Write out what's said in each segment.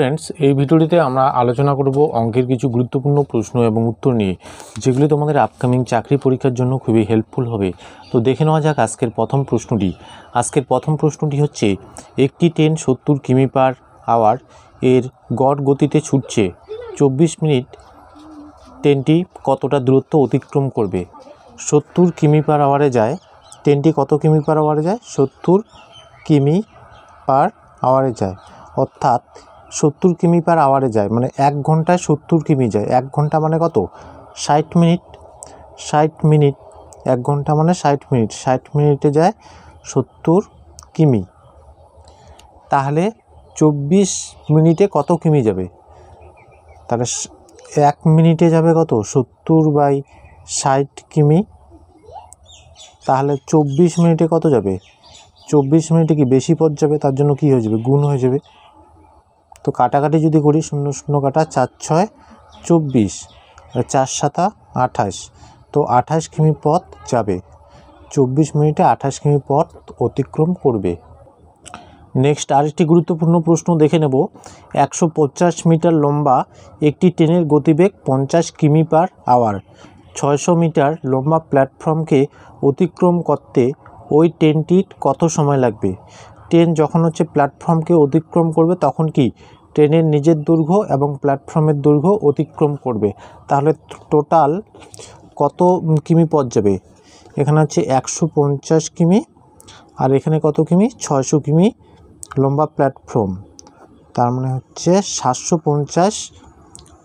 friends এই ভিডিওটিতে আমরা আলোচনা করব অঙ্কের কিছু গুরুত্বপূর্ণ প্রশ্ন এবং উত্তর নিয়ে যেগুলি তোমাদের আপকামিং চাকরি পরীক্ষার জন্য খুবই হেল্পফুল হবে তো দেখে নেওয়া যাক আজকের প্রথম প্রশ্নটি আজকের প্রথম প্রশ্নটি হচ্ছে একটি ট্রেন সত্তর কিমি পার আওয়ার এর গড় গতিতে ছুটছে চব্বিশ মিনিট ট্রেনটি কতটা দূরত্ব অতিক্রম করবে সত্তর কিমি পার আওয়ারে যায় ট্রেনটি কত কিমি পার আওয়ারে যায় সত্তর কিমি পার আওয়ারে যায় অর্থাৎ সত্তর কিমি পার আওয়ারে যায় মানে এক ঘন্টায় সত্তর কিমি যায় এক ঘন্টা মানে কত ষাট মিনিট ষাট মিনিট এক ঘন্টা মানে ষাট মিনিট ষাট মিনিটে যায় সত্তর কিমি তাহলে চব্বিশ মিনিটে কত কিমি যাবে তাহলে এক মিনিটে যাবে কত সত্তর বাই ষাট কিমি তাহলে চব্বিশ মিনিটে কত যাবে চব্বিশ মিনিটে কি বেশি পথ যাবে তার জন্য কি হয়ে যাবে গুণ হয়ে যাবে তো কাটাকাটি যদি করি শূন্য শূন্য কাটা চার ছয় চব্বিশ চার সাতা আঠাশ তো আঠাশ কিমি পথ যাবে চব্বিশ মিনিটে আঠাশ কিমি পথ অতিক্রম করবে নেক্সট আরেকটি গুরুত্বপূর্ণ প্রশ্ন দেখে নেব একশো মিটার লম্বা একটি ট্রেনের গতিবেগ পঞ্চাশ কিমি পার আওয়ার ছয়শো মিটার লম্বা প্ল্যাটফর্মকে অতিক্রম করতে ওই ট্রেনটির কত সময় লাগবে ট্রেন যখন হচ্ছে প্ল্যাটফর্মকে অতিক্রম করবে তখন কি ট্রেনের নিজের দৈর্ঘ্য এবং প্ল্যাটফর্মের দৈর্ঘ্য অতিক্রম করবে তাহলে টোটাল কত কিমি পথ যাবে এখানে হচ্ছে একশো পঞ্চাশ কিমি আর এখানে কত কিমি ছয়শো কিমি লম্বা প্ল্যাটফর্ম তার মানে হচ্ছে সাতশো পঞ্চাশ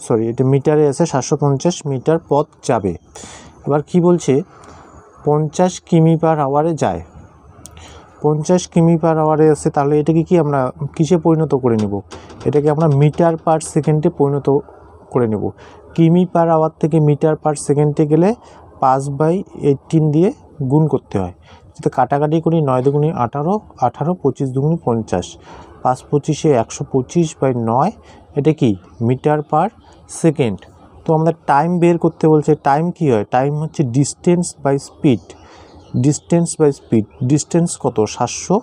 সরি এটা মিটারে আছে সাতশো পঞ্চাশ মিটার পথ যাবে এবার কি বলছে পঞ্চাশ কিমি পার আওয়ারে যায় পঞ্চাশ কিমি পার আওয়ারে আছে তাহলে এটাকে কি আমরা কিসে পরিণত করে নেব এটাকে আমরা মিটার পার সেকেন্ডে পরিণত করে নেব কিমি পার আওয়ার থেকে মিটার পার সেকেন্ডে গেলে পাঁচ বাই এইটিন দিয়ে গুণ করতে হয় যেটা কাটাকাটি করি নয় দুগুণি আঠারো আঠারো পঁচিশ দুগুণি পঞ্চাশ পাঁচ পঁচিশে একশো পঁচিশ বাই নয় এটা কি মিটার পার সেকেন্ড তো আমাদের টাইম বের করতে বলছে টাইম কি হয় টাইম হচ্ছে distance by speed distance by speed distance কত সাতশো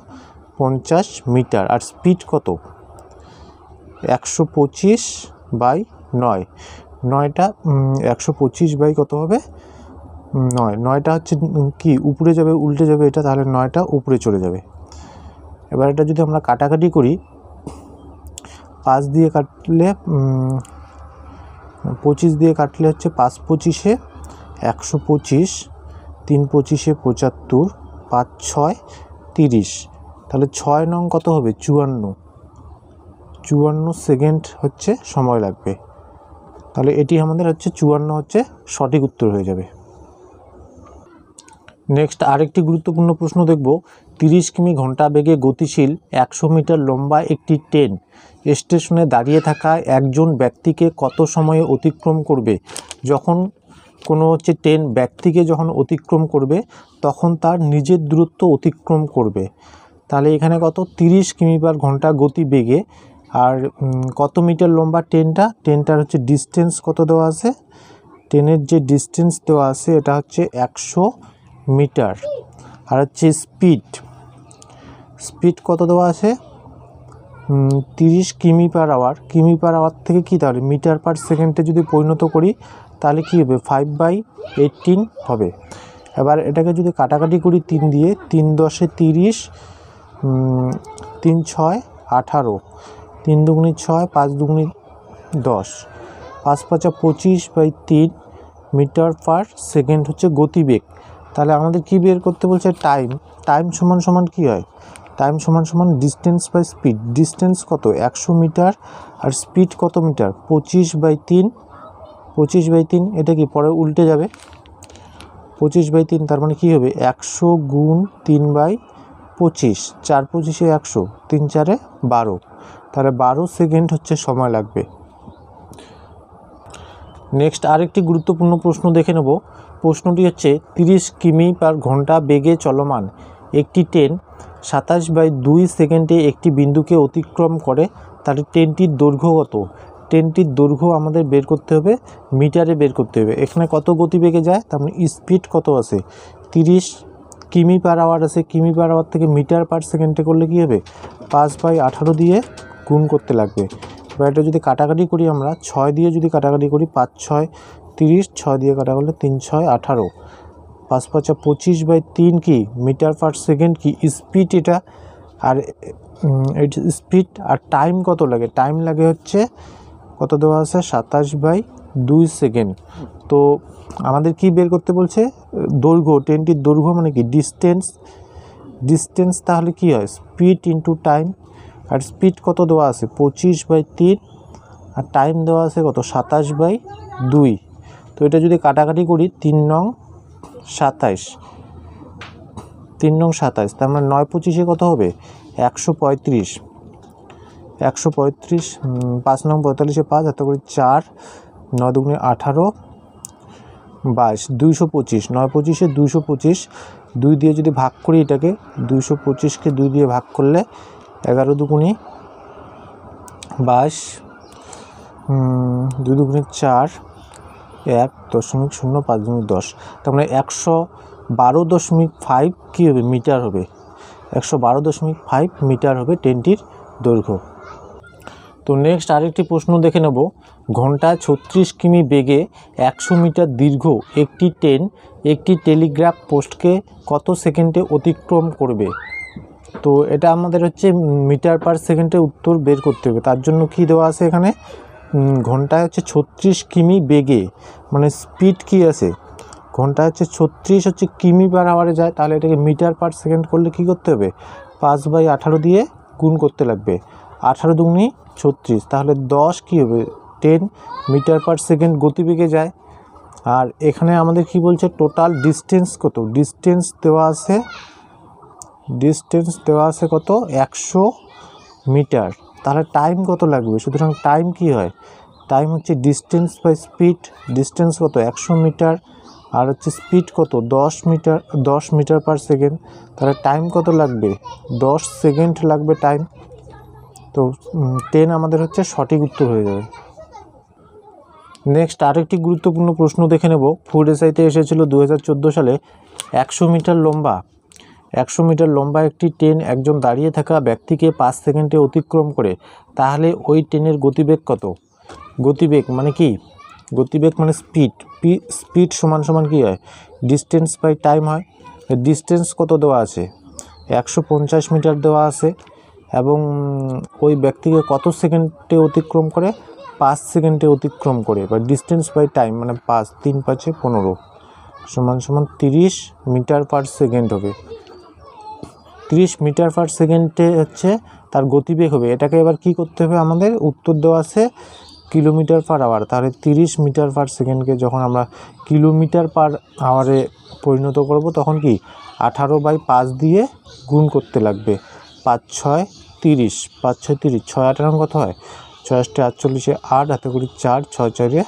পঞ্চাশ মিটার আর স্পিড কত একশো পঁচিশ বাই নয় নয়টা একশো পঁচিশ বাই কত হবে নয় নয়টা হচ্ছে কি উপরে যাবে উল্টে যাবে এটা তাহলে নয়টা উপরে চলে যাবে এবার এটা যদি আমরা কাটাকাটি করি পাঁচ দিয়ে কাটলে পঁচিশ দিয়ে কাটলে হচ্ছে পাঁচ পঁচিশে একশো পঁচিশ তিন পঁচিশে পঁচাত্তর পাঁচ ছয় তিরিশ তাহলে ছয় নং কত হবে চুয়ান্ন চুয়ান্ন সেকেন্ড হচ্ছে সময় লাগবে তাহলে এটি আমাদের হচ্ছে চুয়ান্ন হচ্ছে সঠিক উত্তর হয়ে যাবে নেক্সট আরেকটি গুরুত্বপূর্ণ প্রশ্ন দেখব তিরিশ কিমি ঘন্টা বেগে গতিশীল একশো মিটার লম্বা একটি ট্রেন স্টেশনে দাঁড়িয়ে থাকা একজন ব্যক্তিকে কত সময়ে অতিক্রম করবে যখন কোনো হচ্ছে ট্রেন ব্যক্তিকে যখন অতিক্রম করবে তখন তার নিজের দূরত্ব অতিক্রম করবে তাহলে এখানে কত তিরিশ কিমি পার ঘন্টা গতি বেগে আর কত মিটার লম্বা ট্রেনটা ট্রেনটার হচ্ছে ডিস্টেন্স কত দেওয়া আছে ট্রেনের যে ডিস্টেন্স দেওয়া আছে এটা হচ্ছে একশো মিটার আর হচ্ছে স্পিড স্পিড কত দেওয়া আছে তিরিশ কিমি পার আওয়ার কিমি পার আওয়ার থেকে কী তাহলে মিটার পার সেকেন্ডে যদি পরিণত করি তাহলে কী হবে ফাইভ বাই এইটিন হবে এবার এটাকে যদি কাটাকাটি করি তিন দিয়ে তিন দশে তিরিশ তিন ছয় আঠারো তিন দুগুনি ছয় পাঁচ দুগুনি দশ পাঁচ পাঁচা পঁচিশ বাই তিন মিটার পার সেকেন্ড হচ্ছে গতিবেগ তাহলে আমাদের কি বের করতে বলছে টাইম টাইম সমান সমান কি হয় টাইম সমান সমান ডিস্টেন্স বাই স্পিড ডিস্টেন্স কত একশো মিটার আর স্পিড কত মিটার পঁচিশ বাই তিন পঁচিশ বাই তিন এটা কি পরে উল্টে যাবে পঁচিশ বাই তিন তার মানে কী হবে একশো গুণ তিন বাই পঁচিশ চার পঁচিশে একশো তিন চারে বারো তাহলে বারো সেকেন্ড হচ্ছে সময় লাগবে নেক্সট আরেকটি গুরুত্বপূর্ণ প্রশ্ন দেখে নেব প্রশ্নটি হচ্ছে তিরিশ কিমি পার ঘন্টা বেগে চলমান একটি ট্রেন সাতাশ বাই দুই সেকেন্ডে একটি বিন্দুকে অতিক্রম করে তার ট্রেনটির দৈর্ঘ্য কত ট্রেনটির দৈর্ঘ্য আমাদের বের করতে হবে মিটারে বের করতে হবে এখানে কত গতিবেগে যায় তার মানে স্পিড কত আছে তিরিশ কিমি পার আওয়ার আছে কিমি পার আওয়ার থেকে মিটার পার সেকেন্ডে করলে কী হবে পাঁচ বাই আঠারো দিয়ে গুণ করতে লাগবে এবার এটা যদি কাটাকাটি করি আমরা ছয় দিয়ে যদি কাটাকাটি করি পাঁচ ছয় তিরিশ ছয় দিয়ে কাটা করলে তিন ছয় আঠারো পাঁচ পাঁচা পঁচিশ বাই তিন কি মিটার পার সেকেন্ড কি স্পিড এটা আর স্পিড আর টাইম কত লাগে টাইম লাগে হচ্ছে কত দেওয়া আছে সাতাশ বাই দুই সেকেন্ড তো আমাদের কি বের করতে বলছে দৈর্ঘ্য ট্রেনটির দৈর্ঘ্য মানে কি ডিস্টেন্স ডিস্টেন্স তাহলে কি হয় স্পিড ইন্টু টাইম আর স্পিড কত দেওয়া আছে পঁচিশ বাই তিন আর টাইম দেওয়া আছে কত সাতাশ বাই দুই তো এটা যদি কাটাকাটি করি তিন নং সাতাইশ তিন নং সাতাইশ তার মানে নয় পঁচিশে কত হবে একশো পঁয়ত্রিশ একশো পঁয়ত্রিশ পাঁচ নং পঁয়তাল্লিশে পাঁচ হাতে করে চার নয় দুগুণে আঠারো বাইশ দুইশো পঁচিশ নয় পঁচিশে দুইশো পঁচিশ দুই দিয়ে যদি ভাগ করি এটাকে দুইশো পঁচিশকে দুই দিয়ে ভাগ করলে এগারো দুগুণে বাইশ দুই দুগুণে চার এক দশমিক শূন্য পাঁচ দশমিক দশ তার মানে একশো বারো দশমিক ফাইভ কী হবে মিটার হবে একশো বারো দশমিক ফাইভ মিটার হবে ট্রেনটির দৈর্ঘ্য তো নেক্সট আরেকটি প্রশ্ন দেখে নেব ঘন্টায় ছত্রিশ কিমি বেগে একশো মিটার দীর্ঘ একটি ট্রেন একটি টেলিগ্রাফ পোস্টকে কত সেকেন্ডে অতিক্রম করবে তো এটা আমাদের হচ্ছে মিটার পার সেকেন্ডে উত্তর বের করতে হবে তার জন্য কি দেওয়া আছে এখানে ঘন্টায় হচ্ছে ছত্রিশ কিমি বেগে মানে স্পিড কি আছে ঘন্টায় হচ্ছে ছত্রিশ হচ্ছে কিমি পার আওয়ারে যায় তাহলে এটাকে মিটার পার সেকেন্ড করলে কি করতে হবে পাঁচ বাই আঠারো দিয়ে গুণ করতে লাগবে আঠারো দুগুনি ছত্রিশ তাহলে দশ কী হবে টেন মিটার পার সেকেন্ড গতিবেগে যায় আর এখানে আমাদের কি বলছে টোটাল ডিসটেন্স কত ডিসটেন্স দেওয়া আছে ডিসটেন্স দেওয়া আছে কত একশো মিটার তাহলে টাইম কত লাগবে সুতরাং টাইম কি হয় টাইম হচ্ছে ডিসটেন্স বাই স্পিড ডিসটেন্স কত একশো মিটার আর হচ্ছে স্পিড কত দশ মিটার দশ মিটার পার সেকেন্ড তাহলে টাইম কত লাগবে দশ সেকেন্ড লাগবে টাইম তো টেন আমাদের হচ্ছে সঠিক উত্তর হয়ে যাবে নেক্সট আরেকটি গুরুত্বপূর্ণ প্রশ্ন দেখে নেব ফুড এসআইতে এসেছিল দু সালে একশো মিটার লম্বা একশো মিটার লম্বা একটি ট্রেন একজন দাঁড়িয়ে থাকা ব্যক্তিকে পাঁচ সেকেন্ডে অতিক্রম করে তাহলে ওই ট্রেনের গতিবেগ কত গতিবেগ মানে কি গতিবেগ মানে স্পিড স্পিড সমান সমান কী হয় ডিস্টেন্স বাই টাইম হয় ডিস্টেন্স কত দেওয়া আছে একশো মিটার দেওয়া আছে এবং ওই ব্যক্তিকে কত সেকেন্ডে অতিক্রম করে পাঁচ সেকেন্ডে অতিক্রম করে বা ডিস্টেন্স বাই টাইম মানে পাঁচ তিন পাঁচে পনেরো সমান সমান তিরিশ মিটার পার সেকেন্ড হবে তিরিশ মিটার পার সেকেন্ডে হচ্ছে তার গতিবেগ হবে এটাকে এবার কি করতে হবে আমাদের উত্তর দেওয়া আছে কিলোমিটার পার আওয়ার তাহলে তিরিশ মিটার পার সেকেন্ডকে যখন আমরা কিলোমিটার পার আওয়ারে পরিণত করব তখন কি আঠারো বাই পাঁচ দিয়ে গুণ করতে লাগবে পাঁচ ছয় তিরিশ পাঁচ ছয় তিরিশ ছয় নাম কত হয় ছয় আটটা আটচল্লিশে আট হাতে করি চার ছয় চারে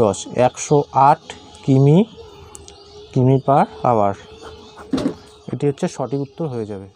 দশ একশো আট কিমি কিমি পার আওয়ার এটি হচ্ছে সঠিক উত্তর হয়ে যাবে